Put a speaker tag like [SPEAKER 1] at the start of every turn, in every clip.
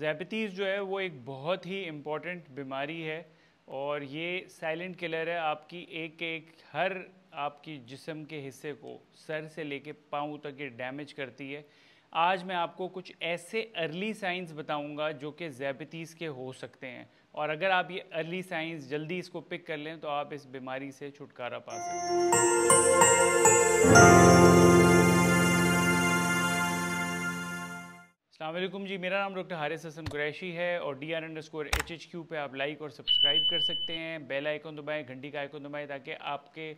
[SPEAKER 1] जैपतीज़ जो है वो एक बहुत ही इम्पॉर्टेंट बीमारी है और ये साइलेंट किलर है आपकी एक एक हर आपकी जिसम के हिस्से को सर से लेके पाँव तक ये डैमेज करती है आज मैं आपको कुछ ऐसे अर्ली साइंस बताऊंगा जो कि जैपतीज़ के हो सकते हैं और अगर आप ये अर्ली साइंस जल्दी इसको पिक कर लें तो आप इस बीमारी से छुटकारा पा सकते हैं अल्लाम जी मेरा नाम डॉक्टर हारिस हसन कुरैशी है और D R and score H H Q पर आप लाइक और सब्सक्राइब कर सकते हैं बेल आइकन दबाएँ घंटी का आइकन दबाएँ ताकि आपके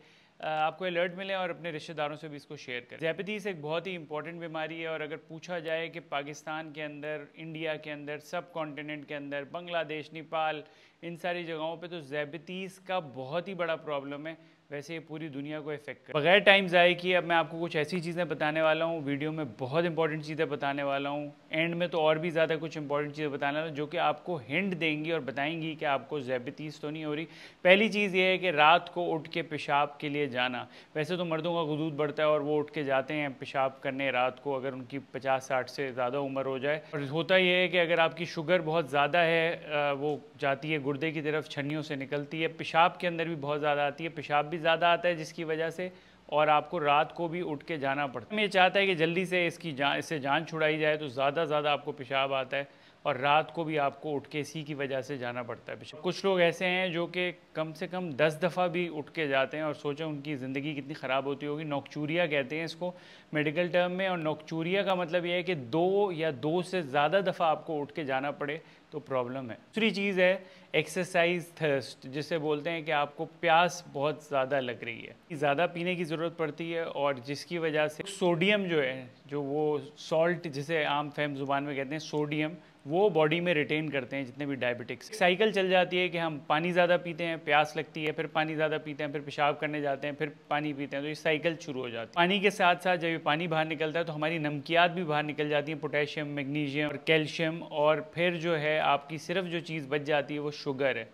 [SPEAKER 1] आपको अलर्ट मिले और अपने रिश्तेदारों से भी इसको शेयर करें जैपतीस एक बहुत ही इंपॉर्टेंट बीमारी है और अगर पूछा जाए कि पाकिस्तान के अंदर इंडिया के अंदर सब कॉन्टीनेंट के अंदर बांग्लादेश नेपाल इन सारी जगहों पर तो जैपतीस का बहुत ही बड़ा प्रॉब्लम है वैसे ये पूरी दुनिया को इफेक्ट कर बगैर टाइम ज़ाए कि अब मैं आपको कुछ ऐसी चीज़ें बताने वाला हूँ वीडियो में बहुत इंपॉर्टेंट चीज़ें बताने वाला हूँ एंड में तो और भी ज़्यादा कुछ इंपॉर्टेंट चीज़ें बताने वाला जो कि आपको हिंट देंगी और बताएंगी कि आपको जैबतीस तो नहीं हो रही पहली चीज़ ये है कि रात को उठ के पेशाब के लिए जाना वैसे तो मर्दों का गदूद बढ़ता है और वो उठ के जाते हैं पेशाब करने रात को अगर उनकी पचास साठ से ज़्यादा उम्र हो जाए और होता यह है कि अगर आपकी शुगर बहुत ज़्यादा है वो जाती है गुर्दे की तरफ छन्नियों से निकलती है पेशाब के अंदर भी बहुत ज़्यादा आती है पेशाब भी ज़्यादा आता है जिसकी वजह से और आपको रात को भी उठ के जाना पड़ता है मैं चाहता है कि जल्दी से इसकी जान इससे जान छुड़ाई जाए तो ज़्यादा ज़्यादा आपको पेशाब आता है और रात को भी आपको उठ के इसी की वजह से जाना पड़ता है कुछ लोग ऐसे हैं जो कि कम से कम दस दफ़ा भी उठ के जाते हैं और सोचें उनकी ज़िंदगी कितनी ख़राब होती होगी नोकचूरिया कहते हैं इसको मेडिकल टर्म में और नोकचूरिया का मतलब यह है कि दो या दो से ज़्यादा दफ़ा आपको उठ के जाना पड़े तो प्रॉब्लम है दूसरी चीज़ है एक्सरसाइज थर्स्ट जिसे बोलते हैं कि आपको प्यास बहुत ज़्यादा लग रही है ज़्यादा पीने की ज़रूरत पड़ती है और जिसकी वजह से सोडियम जो है जो वो सॉल्ट जिसे आम फैम ज़ुबान में कहते हैं सोडियम वो बॉडी में रिटेन करते हैं जितने भी डायबिटिक्स साइकिल चल जाती है कि हम पानी ज़्यादा पीते हैं प्यास लगती है फिर पानी ज़्यादा पीते हैं फिर पेशाब करने जाते हैं फिर पानी पीते हैं तो ये साइकिल शुरू हो जाती है पानी के साथ साथ जब ये पानी बाहर निकलता है तो हमारी नमकियात भी बाहर निकल जाती हैं पोटेशियम मैग्नीशियम और कैल्शियम और फिर जो है आपकी सिर्फ जो चीज़ बच जाती है वो शुगर है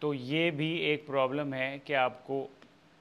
[SPEAKER 1] तो ये भी एक प्रॉब्लम है कि आपको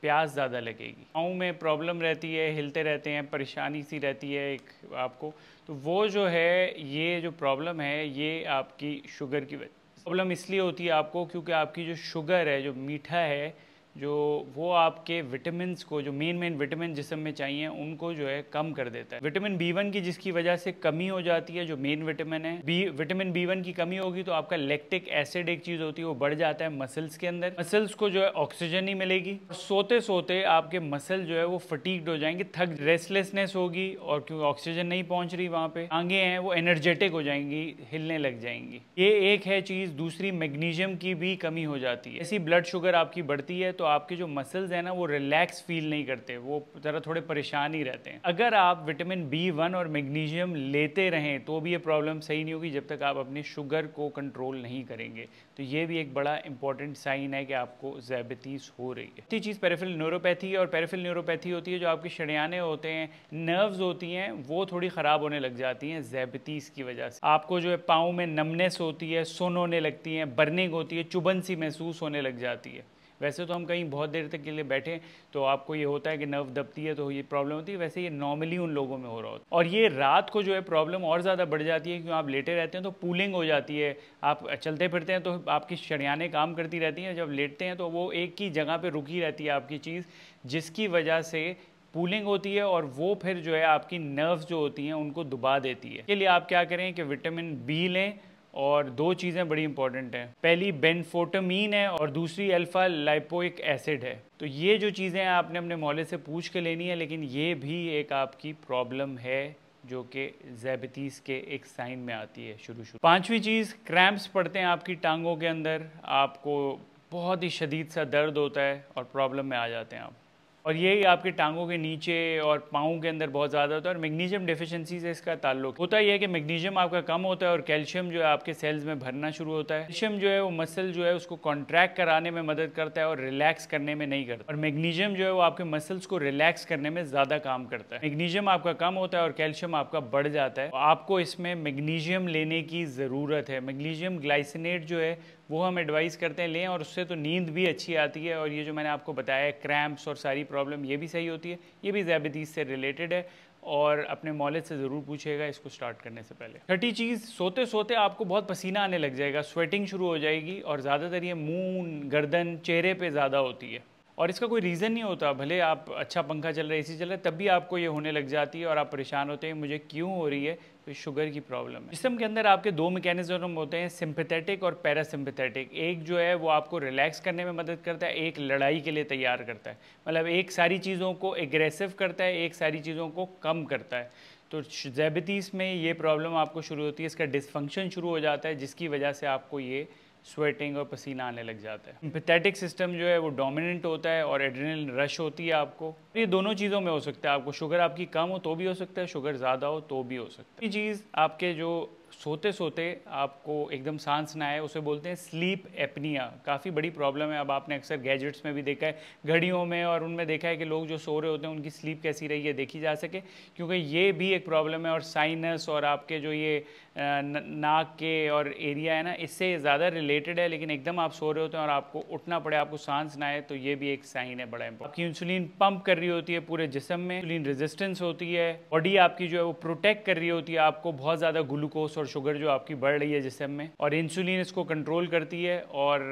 [SPEAKER 1] प्यास ज़्यादा लगेगी पाँव में प्रॉब्लम रहती है हिलते रहते हैं परेशानी सी रहती है एक आपको तो वो जो है ये जो प्रॉब्लम है ये आपकी शुगर की वजह प्रॉब्लम इसलिए होती है आपको क्योंकि आपकी जो शुगर है जो मीठा है जो वो आपके विटामिन को जो मेन मेन विटामिन जिसम में चाहिए उनको जो है कम कर देता है विटामिन बी वन की जिसकी वजह से कमी हो जाती है जो मेन विटामिन है बी विटामिन बी वन की कमी होगी तो आपका लेक्टिक एसिड एक चीज होती है वो बढ़ जाता है मसल्स के अंदर मसल्स को जो है ऑक्सीजन ही मिलेगी सोते सोते आपके मसल जो है वो फटीकड हो जाएंगे थक रेस्टलेसनेस होगी और क्योंकि ऑक्सीजन नहीं पहुंच रही वहां पे आगे हैं वो एनर्जेटिक हो जाएंगी हिलने लग जाएंगी ये एक है चीज दूसरी मैग्नीशियम की भी कमी हो जाती है ऐसी ब्लड शुगर आपकी बढ़ती है तो आपके जो मसल्स हैं ना वो रिलैक्स फील नहीं करते वो ज़रा थोड़े परेशान ही रहते हैं अगर आप विटामिन बी वन और मैग्नीशियम लेते रहें तो भी ये प्रॉब्लम सही नहीं होगी जब तक आप अपने शुगर को कंट्रोल नहीं करेंगे तो ये भी एक बड़ा इंपॉर्टेंट साइन है कि आपको जैबतीस हो रही है तीसरी चीज़ पेरेफिल न्यूरोपैथी और पेरेफिल न्यूरोपैथी होती है जो आपके शड़ियाने होते हैं नर्व्स होती हैं वो थोड़ी ख़राब होने लग जाती हैं जैबतीस की वजह से आपको जो है पाँव में नमनेस होती है सुन होने लगती हैं बर्निंग होती है चुबन सी महसूस होने लग जाती है वैसे तो हम कहीं बहुत देर तक के लिए बैठे तो आपको ये होता है कि नर्व दबती है तो ये प्रॉब्लम होती है वैसे ये नॉर्मली उन लोगों में हो रहा होता है और ये रात को जो है प्रॉब्लम और ज़्यादा बढ़ जाती है क्योंकि आप लेटे रहते हैं तो पूलिंग हो जाती है आप चलते फिरते हैं तो आपकी शरियाने काम करती रहती हैं जब लेटते हैं तो वो एक ही जगह पर रुकी रहती है आपकी चीज़ जिसकी वजह से पूलिंग होती है और वो फिर जो है आपकी नर्व्स जो होती हैं उनको दुबा देती है इसके लिए आप क्या करें कि विटामिन बी लें और दो चीज़ें बड़ी इंपॉर्टेंट हैं पहली बेनफोटामीन है और दूसरी अल्फ़ा लाइपोइक एसिड है तो ये जो चीज़ें आपने अपने मोहल्ले से पूछ के लेनी है लेकिन ये भी एक आपकी प्रॉब्लम है जो कि जैबतीस के एक साइन में आती है शुरू शुरू पांचवी चीज़ क्रैम्प्स पड़ते हैं आपकी टांगों के अंदर आपको बहुत ही शदीद सा दर्द होता है और प्रॉब्लम में आ जाते हैं आप और ये आपके टांगों के नीचे और पाओं के अंदर बहुत ज़्यादा होता है और मैग्नीशियम डिफिशेंसी से इसका ताल्लुक होता ही है कि मैग्नीशियम आपका कम होता है और कैल्शियम जो है आपके सेल्स में भरना शुरू होता है कैल्शियम जो है वो मसल जो है उसको कॉन्ट्रैक्ट कराने में मदद करता है और रिलैक्स करने में नहीं करता और मैग्नीशियम जो है वो आपके मसल्स को रिलैक्स करने में ज़्यादा काम करता है मैग्नीशियम आपका कम होता है और कैल्शियम आपका बढ़ जाता है आपको इसमें मैग्नीशियम लेने की ज़रूरत है मैग्नीशियम ग्लाइसिनेट जो है वो हम एडवाइस करते हैं लें और उससे तो नींद भी अच्छी आती है और ये जो मैंने आपको बताया क्रैम्प्स और सारी प्रॉब्लम ये भी सही होती है ये भी जैबदीज़ से रिलेटेड है और अपने मॉलेज से ज़रूर पूछेगा इसको स्टार्ट करने से पहले छठी चीज़ सोते सोते आपको बहुत पसीना आने लग जाएगा स्वेटिंग शुरू हो जाएगी और ज़्यादातर ये मुंह गर्दन चेहरे पे ज़्यादा होती है और इसका कोई रीज़न नहीं होता भले आप अच्छा पंखा चल रहा है ए चल रहा है तब भी आपको ये होने लग जाती है और आप परेशान होते हैं मुझे क्यों हो रही है तो शुगर की प्रॉब्लम है जिसम के अंदर आपके दो मैकेनिज्म होते हैं सिंपथेटिक और पैरासिम्पथेटिक एक जो है वो आपको रिलैक्स करने में मदद करता है एक लड़ाई के लिए तैयार करता है मतलब एक सारी चीज़ों को एग्रेसिव करता है एक सारी चीज़ों को कम करता है तो जैबतीस में ये प्रॉब्लम आपको शुरू होती है इसका डिसफंक्शन शुरू हो जाता है जिसकी वजह से आपको ये स्वेटिंग और पसीना आने लग जाता है पैथेटिक सिस्टम जो है वो डोमिनेंट होता है और एड्रेनल रश होती है आपको ये दोनों चीज़ों में हो सकता है आपको शुगर आपकी कम हो तो भी हो सकता है शुगर ज़्यादा हो तो भी हो सकता है ये चीज़ आपके जो सोते सोते आपको एकदम सांस ना आए उसे बोलते हैं स्लीप एपनिया काफ़ी बड़ी प्रॉब्लम है अब आपने अक्सर गैजेट्स में भी देखा है घड़ियों में और उनमें देखा है कि लोग जो सो रहे होते हैं उनकी स्लीप कैसी रही है देखी जा सके क्योंकि ये भी एक प्रॉब्लम है और साइनस और आपके जो ये नाक के और एरिया है ना इससे ज़्यादा रिलेटेड है लेकिन एकदम आप सो रहे होते हैं और आपको उठना पड़े आपको सांस ना आए तो ये भी एक साइन है बड़ा इंपॉर्टेंट आपकी इंसुलिन पंप कर रही होती है पूरे जिसम में इंसुलिन रेजिस्टेंस होती है बॉडी आपकी जो है वो प्रोटेक्ट कर रही होती है आपको बहुत ज़्यादा ग्लूकोज और शुगर जो आपकी बढ़ रही है जिसम में और इंसुलिन इसको कंट्रोल करती है और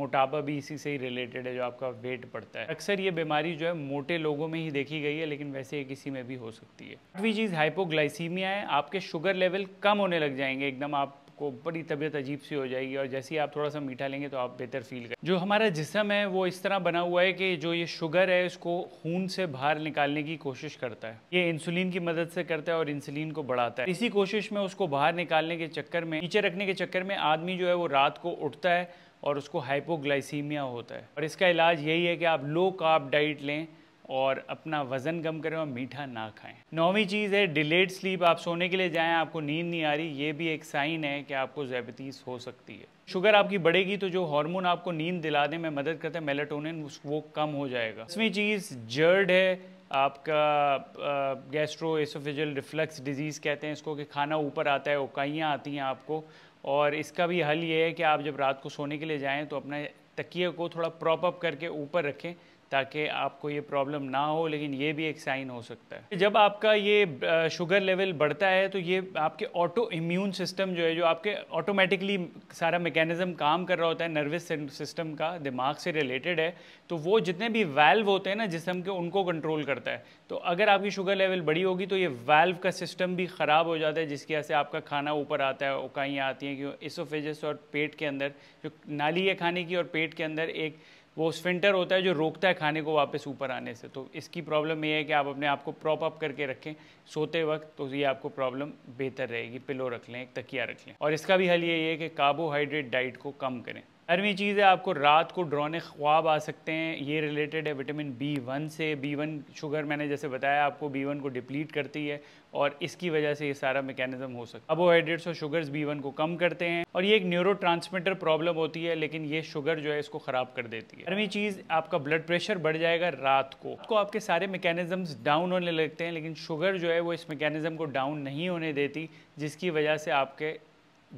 [SPEAKER 1] मोटापा भी इसी से ही रिलेटेड है जो आपका वेट पड़ता है अक्सर ये बीमारी जो है मोटे लोगों में ही देखी गई है लेकिन वैसे ये किसी में भी हो सकती है आठवीं चीज़ हाइपोग्लाइसीमिया है आपके शुगर लेवल कम होने लग जाएंगे एकदम आप आपको बड़ी तबीयत अजीब सी हो जाएगी और जैसे ही आप थोड़ा सा मीठा लेंगे तो आप बेहतर फील करें जो हमारा जिसम है वो इस तरह बना हुआ है कि जो ये शुगर है इसको खून से बाहर निकालने की कोशिश करता है ये इंसुलिन की मदद से करता है और इंसुलिन को बढ़ाता है इसी कोशिश में उसको बाहर निकालने के चक्कर में नीचे रखने के चक्कर में आदमी जो है वो रात को उठता है और उसको हाइपोग्लाइसीमिया होता है और इसका इलाज यही है कि आप लो कार्ब डाइट लें और अपना वज़न कम करें और मीठा ना खाएं नौवीं चीज़ है डिलेड स्लीप आप सोने के लिए जाएं आपको नींद नहीं आ रही ये भी एक साइन है कि आपको जैबतीस हो सकती है शुगर आपकी बढ़ेगी तो जो हार्मोन आपको नींद दिलाने में मदद करता है मेलेटोनिन वो कम हो जाएगा दसवीं चीज़ जर्ड है आपका गैस्ट्रो एसोफिजल रिफ्लक्स डिजीज़ कहते हैं इसको कि खाना ऊपर आता है उकाइयाँ आती हैं आपको और इसका भी हल ये है कि आप जब रात को सोने के लिए जाएँ तो अपने तकिए को थोड़ा प्रॉप अप करके ऊपर रखें ताकि आपको ये प्रॉब्लम ना हो लेकिन ये भी एक साइन हो सकता है जब आपका ये शुगर लेवल बढ़ता है तो ये आपके ऑटो इम्यून सिस्टम जो है जो आपके ऑटोमेटिकली सारा मेकेनिज़्म काम कर रहा होता है नर्वस सिस्टम का दिमाग से रिलेटेड है तो वो जितने भी वैल्व होते हैं ना जिसम के उनको कंट्रोल करता है तो अगर आपकी शुगर लेवल बड़ी होगी तो ये वैल्व का सिस्टम भी ख़राब हो जाता है जिसकी वजह से आपका खाना ऊपर आता है उकाइयाँ आती हैं क्यों इसोफेजस और पेट के अंदर जो नाली है खाने की और पेट के अंदर एक वो स्फिंटर होता है जो रोकता है खाने को वापस ऊपर आने से तो इसकी प्रॉब्लम ये है कि आप अपने आप को प्रॉप अप करके रखें सोते वक्त तो ये आपको प्रॉब्लम बेहतर रहेगी पिलो रख लें एक तकिया रख लें और इसका भी हल ये है कि कार्बोहाइड्रेट डाइट को कम करें अरवीं चीज़ है आपको रात को ड्रोने ख्वाब आ सकते हैं ये रिलेटेड है विटामिन बी वन से बी वन शुगर मैंने जैसे बताया आपको बी वन को डिप्लीट करती है और इसकी वजह से ये सारा मेकेनिज्म हो सकता है कार्बोहाइड्रेट्स और शुगर्स बी वन को कम करते हैं और ये एक न्यूरो प्रॉब्लम होती है लेकिन ये शुगर जो है इसको ख़राब कर देती है अरवीं चीज़ आपका ब्लड प्रेशर बढ़ जाएगा रात को आपको आपके सारे मेकेनिज़म्स डाउन होने लगते हैं लेकिन शुगर जो है वो इस मेकेनिज़म को डाउन नहीं होने देती जिसकी वजह से आपके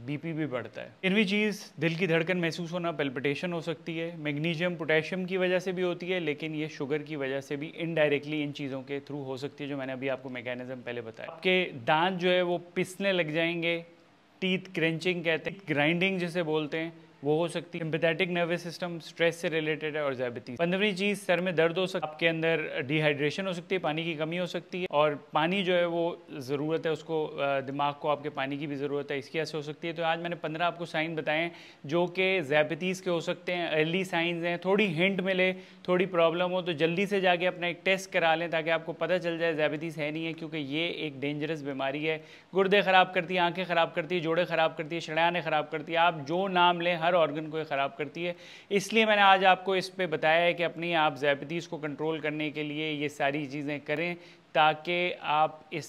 [SPEAKER 1] बीपी भी बढ़ता है इन भी चीज़ दिल की धड़कन महसूस होना पेल्पिटेशन हो सकती है मैग्नीशियम पोटेशियम की वजह से भी होती है लेकिन ये शुगर की वजह से भी इनडायरेक्टली इन चीज़ों के थ्रू हो सकती है जो मैंने अभी आपको मैकेनिज्म पहले बताया आपके दांत जो है वो पिसने लग जाएंगे टीथ क्रेंचिंग कहते हैं ग्राइंडिंग जिसे बोलते हैं वो हो सकती है सिंपथेटिक नर्वस सिस्टम स्ट्रेस से रिलेटेड है और डायबिटीज पंद्रहवीं चीज़ सर में दर्द हो सकता है आपके अंदर डिहाइड्रेशन हो सकती है पानी की कमी हो सकती है और पानी जो है वो ज़रूरत है उसको दिमाग को आपके पानी की भी ज़रूरत है इसकी वजह से हो सकती है तो आज मैंने पंद्रह आपको साइन बताए जो कि जैपतीज़ के हो सकते हैं अर्ली साइंस हैं थोड़ी हिंट मिले थोड़ी प्रॉब्लम हो तो जल्दी से जाके अपना एक टेस्ट करा लें ताकि आपको पता चल जाए जैबतीस है नहीं है क्योंकि ये एक डेंजरस बीमारी है गुर्दे ख़राब करती है आँखें ख़राब करती है जोड़े ख़राब करती है शड़ाने ख़राब करती है आप जो नाम लें हर ऑर्गन को ख़राब करती है इसलिए मैंने आज आपको इस पर बताया है कि अपनी आप जैपतीज़ को कंट्रोल करने के लिए ये सारी चीज़ें करें ताकि आप इस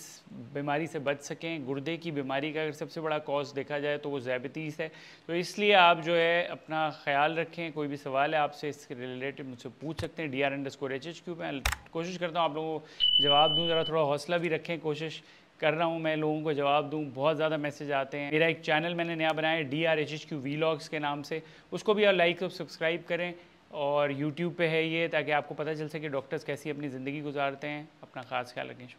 [SPEAKER 1] बीमारी से बच सकें गुर्दे की बीमारी का अगर सबसे बड़ा कॉज देखा जाए तो वो जैबतीस है तो इसलिए आप जो है अपना ख्याल रखें कोई भी सवाल है आपसे इसके रिलेटेड मुझसे पूछ सकते हैं डी आर एंड कोशिश करता हूँ आप लोगों को जवाब दूँ ज़रा थोड़ा हौसला भी रखें कोशिश कर रहा हूँ मैं लोगों को जवाब दूँ बहुत ज़्यादा मैसेज आते हैं मेरा एक चैनल मैंने नया बनाया D R H H Q vlogs के नाम से उसको भी आप लाइक और सब्सक्राइब करें और यूट्यूब पे है ये ताकि आपको पता चल सके डॉक्टर्स कैसी अपनी ज़िंदगी गुजारते हैं अपना ख़ास ख्याल रखें